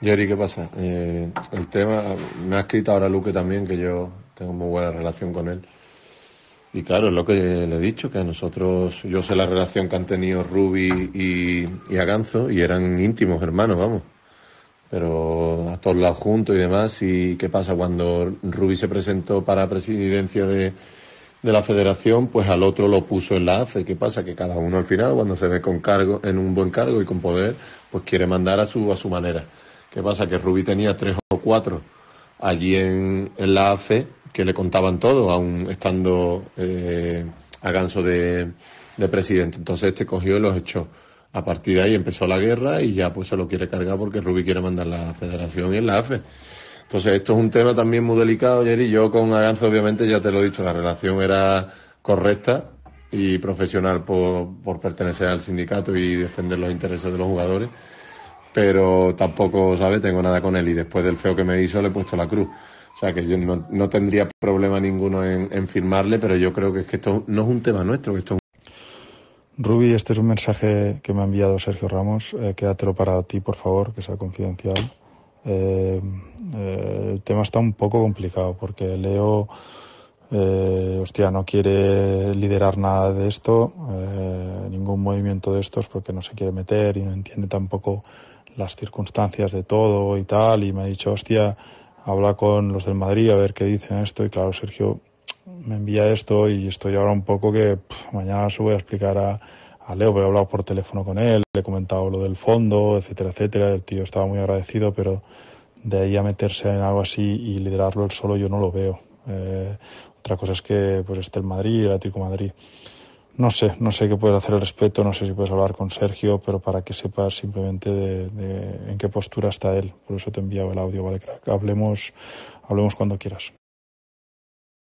Jerry, ¿qué pasa? Eh, el tema, me ha escrito ahora Luque también, que yo tengo muy buena relación con él. Y claro, es lo que le he dicho, que a nosotros, yo sé la relación que han tenido Ruby y, Aganzo, y eran íntimos hermanos, vamos. Pero a todos lados juntos y demás. ¿Y qué pasa? Cuando Ruby se presentó para presidencia de, de la federación, pues al otro lo puso en la AFE. ¿Qué pasa? Que cada uno al final, cuando se ve con cargo, en un buen cargo y con poder, pues quiere mandar a su, a su manera. ¿Qué pasa? Que Rubí tenía tres o cuatro allí en, la AFE... que le contaban todo, aún estando eh, a ganso de, presidente. Entonces este cogió y los echó. A partir de ahí empezó la guerra y ya pues se lo quiere cargar porque Rubí quiere mandar la federación y en la AFE. Entonces esto es un tema también muy delicado, Jerry. Yo con Aganzo obviamente ya te lo he dicho, la relación era correcta y profesional por pertenecer al sindicato y defender los intereses de los jugadores pero tampoco, ¿sabes? Tengo nada con él y después del feo que me hizo le he puesto la cruz. O sea que yo no, tendría problema ninguno en, en, firmarle, pero yo creo que es que esto no es un tema nuestro, que esto Rubi, este es un mensaje que me ha enviado Sergio Ramos. Eh, quédatelo para ti, por favor, que sea confidencial. Eh, eh, el tema está un poco complicado porque Leo, eh, hostia, no quiere liderar nada de esto, ningún movimiento de estos porque no se quiere meter y no entiende tampoco las circunstancias de todo y tal, y me ha dicho, hostia, habla con los del Madrid a ver qué dicen esto, y claro, Sergio me envía esto y estoy ahora un poco que mañana se voy a explicar a, Leo, pero he hablado por teléfono con él, le he comentado lo del fondo, etcétera, etcétera, el tío estaba muy agradecido, pero de ahí a meterse en algo así y liderarlo él solo yo no lo veo. Eh, otra cosa es que pues esté el Madrid, el Atlético Madrid. No sé, no sé qué puedes hacer al respecto, no sé si puedes hablar con Sergio, pero para que sepas simplemente de, en qué postura está él. Por eso te he enviado el audio, ¿vale, Hablemos, hablemos cuando quieras.